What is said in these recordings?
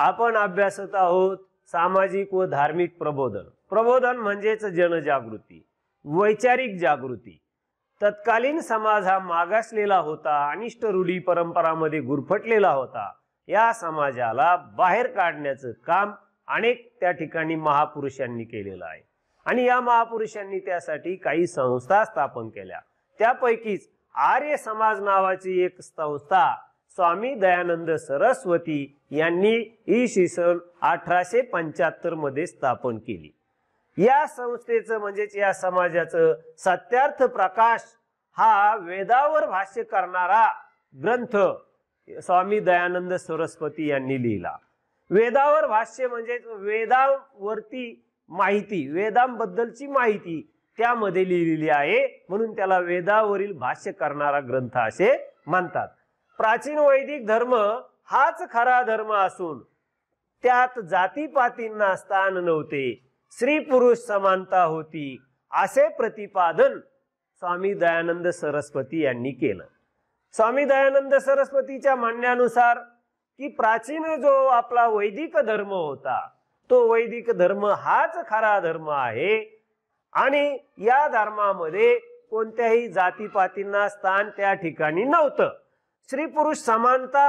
आपण अभ्यासत आहोत सामाजिक व धार्मिक प्रबोधन प्रबोधन म्हणजेच जनजागृती वैचारिक जागृती तत्कालीन समाज हा मागासलेला होता अनिष्ट रूढी परंपरामध्ये गुरफटलेला होता या समाजाला बाहेर काढण्याचं काम अनेक त्या ठिकाणी महापुरुषांनी केलेलं आहे आणि या महापुरुषांनी त्यासाठी काही संस्था स्थापन केल्या त्यापैकीच आर्य समाज नावाची एक संस्था स्वामी दयानंद सरस्वती यांनी ई सन अठराशे पंच्याहत्तर मध्ये स्थापन केली या संस्थेचं म्हणजेच या समाजाचं सत्यार्थ प्रकाश हा वेदावर भाष्य करणारा ग्रंथ स्वामी दयानंद सरस्वती यांनी लिहिला वेदावर भाष्य म्हणजेच वेदावरती माहिती वेदांबद्दलची माहिती त्यामध्ये लिहिलेली आहे म्हणून त्याला वेदावरील भाष्य करणारा ग्रंथ असे म्हणतात प्राचीन वैदिक धर्म हाच खरा धर्म असून त्यात जातीपातींना स्थान नव्हते स्त्री पुरुष समानता होती असे प्रतिपादन स्वामी दयानंद सरस्वती यांनी केलं स्वामी दयानंद सरस्वतीच्या म्हणण्यानुसार की प्राचीन जो आपला वैदिक धर्म होता तो वैदिक धर्म हाच खरा धर्म आहे आणि या धर्मामध्ये कोणत्याही जातीपातींना स्थान त्या ठिकाणी नव्हतं स्त्री पुरुष समानता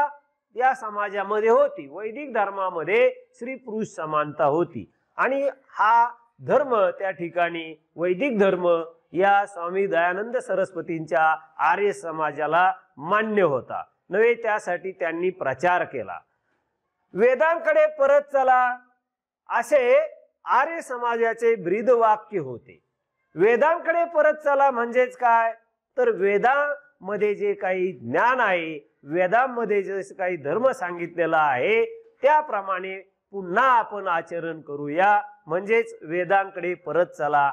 या समाजामध्ये होती वैदिक धर्मामध्ये स्त्री पुरुष समानता होती आणि हा धर्म त्या ठिकाणी वैदिक धर्म या स्वामी दयानंद सरस्वतींच्या आर्य समाजाला मान्य होता नव्हे त्यासाठी त्यांनी प्रचार केला वेदांकडे परत चला असे आर्य समाजाचे ब्रीद वाक्य होते वेदांकडे परत चला म्हणजेच काय तर वेदा मध्ये जे काही ज्ञान आहे वेदांमध्ये जे काही धर्म सांगितलेला आहे त्याप्रमाणे पुन्हा आपण आचरण करूया म्हणजेच वेदांकडे परत चला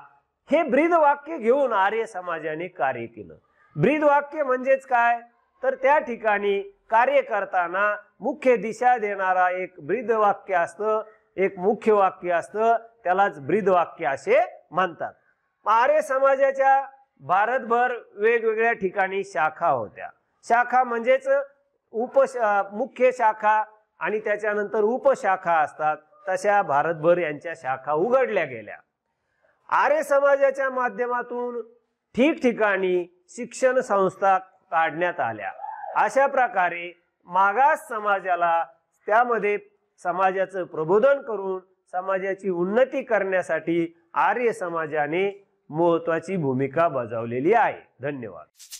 हे ब्रीद वाक्य घेऊन आर्य समाजाने कार्य केलं ब्रीद वाक्य म्हणजेच काय तर त्या ठिकाणी कार्य करताना मुख्य दिशा देणारा एक ब्रीद वाक्य असतं एक मुख्य वाक्य असतं त्यालाच ब्रीद वाक्य असे म्हणतात आर्य समाजाच्या भारतभर वेगवेगळ्या ठिकाणी शाखा होत्या शाखा म्हणजेच उप मुख्य शाखा आणि त्याच्यानंतर उपशाखा असतात तशा भारतभर यांच्या शाखा उघडल्या गेल्या आर्य समाजाच्या माध्यमातून ठिकठिकाणी शिक्षण संस्था काढण्यात आल्या अशा प्रकारे मागास समाजाला त्यामध्ये समाजाचं प्रबोधन करून समाजाची उन्नती करण्यासाठी आर्य समाजाने महत्त्वाची भूमिका बजावलेली आहे धन्यवाद